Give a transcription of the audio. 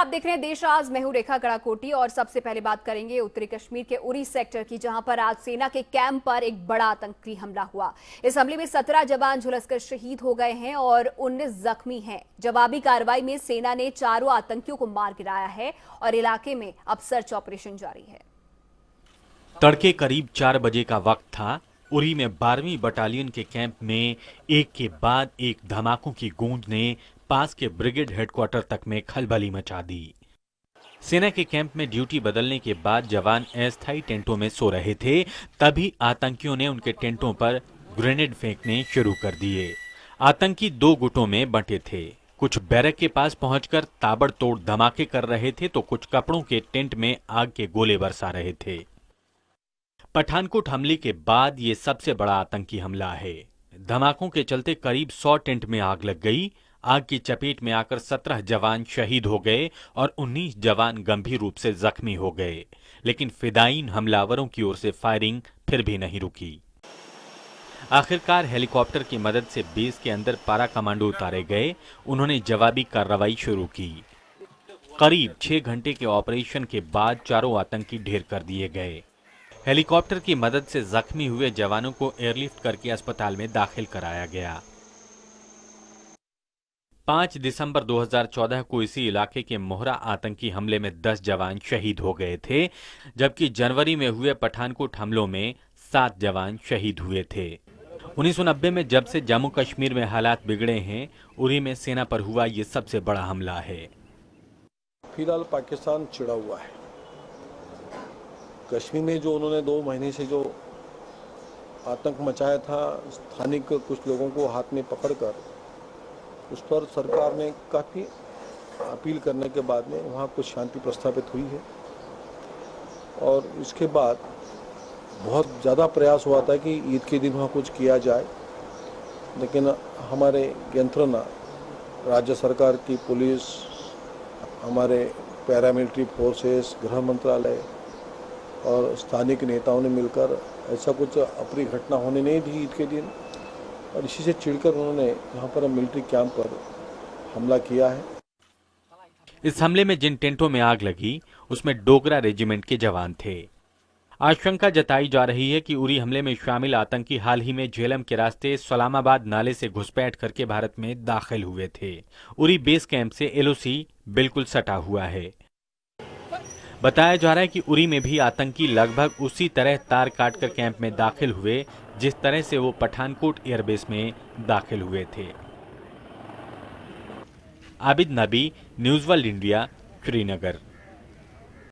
आप देख रहे हैं देश आज मेहू हूं रेखा कड़ाकोटी और सबसे पहले बात करेंगे उत्तरी कश्मीर के उरी सेक्टर की जहां पर आज सेना के कैंप पर एक बड़ा आतंकी हमला हुआ इस हमले में 17 जवान झुलसकर शहीद हो गए हैं और 19 जख्मी हैं जवाबी कार्रवाई में सेना ने चारों आतंकियों को मार गिराया है और इलाके में अब सर्च ऑपरेशन जारी है तड़के करीब चार बजे का वक्त था उरी में बारहवीं बटालियन के कैंप में एक के बाद एक धमाकों की गूंज ने पास के ब्रिगेड हेडक्वार्टर तक में खलबली मचा दी सेना के कैंप में ड्यूटी बदलने के बाद जवान अस्थायी टेंटों में सो रहे थे तभी आतंकियों ने उनके टेंटों पर ग्रेनेड फेंकने शुरू कर दिए आतंकी दो गुटों में बंटे थे कुछ बैरक के पास पहुंचकर ताबड़तोड़ धमाके कर रहे थे तो कुछ कपड़ों के टेंट में आग के गोले बरसा रहे थे पठानकोट हमले के बाद ये सबसे बड़ा आतंकी हमला है धमाकों के चलते करीब सौ टेंट में आग लग गई आग की चपेट में आकर सत्रह जवान शहीद हो गए और उन्नीस जवान गंभीर रूप से जख्मी हो गए लेकिन फिदाइन हमलावरों की ओर से फायरिंग फिर भी नहीं रुकी आखिरकार हेलीकॉप्टर की मदद से बेस के अंदर पारा कमांडो उतारे गए उन्होंने जवाबी कार्रवाई शुरू की करीब छह घंटे के ऑपरेशन के बाद चारों आतंकी ढेर कर दिए गए हेलीकॉप्टर की मदद से जख्मी हुए जवानों को एयरलिफ्ट करके अस्पताल में दाखिल कराया गया पांच दिसंबर 2014 को इसी इलाके के मोहरा आतंकी हमले में 10 जवान शहीद हो गए थे जबकि जनवरी में हुए पठानकोट हमलों में सात जवान शहीद हुए थे उन्नीस में जब से जम्मू कश्मीर में हालात बिगड़े हैं उरी में सेना पर हुआ ये सबसे बड़ा हमला है फिलहाल पाकिस्तान चिड़ा हुआ है कश्मीर में जो उन्होंने दो महीने से जो आतंक मचाया था स्थानिक कुछ लोगों को हाथ में पकड़कर उस पर सरकार ने काफ़ी अपील करने के बाद में वहाँ कुछ शांति प्रस्थापित हुई है और उसके बाद बहुत ज़्यादा प्रयास हुआ था कि ईद के दिन वहाँ कुछ किया जाए लेकिन हमारे यंत्रणा राज्य सरकार की पुलिस हमारे पैरामिलिट्री फोर्सेस गृह मंत्रालय और स्थानीय नेताओं ने मिलकर ऐसा कुछ अप्रिय घटना होने नहीं दी ईद के दिन और इसी से चिड़कर उन्होंने यहाँ पर मिलिट्री कैंप पर हमला किया है इस हमले में जिन टेंटों में आग लगी उसमें डोगरा रेजिमेंट के जवान थे आशंका जताई जा रही है कि उरी हमले में शामिल आतंकी हाल ही में झेलम के रास्ते सलामाबाद नाले से घुसपैठ करके भारत में दाखिल हुए थे उरी बेस कैंप से एलओसी बिल्कुल सटा हुआ है बताया जा रहा है कि उरी में भी आतंकी लगभग उसी तरह तार काटकर कैंप में दाखिल हुए जिस तरह से वो पठानकोट एयरबेस में दाखिल हुए थे आबिद नबी न्यूज़ वर्ल्ड इंडिया श्रीनगर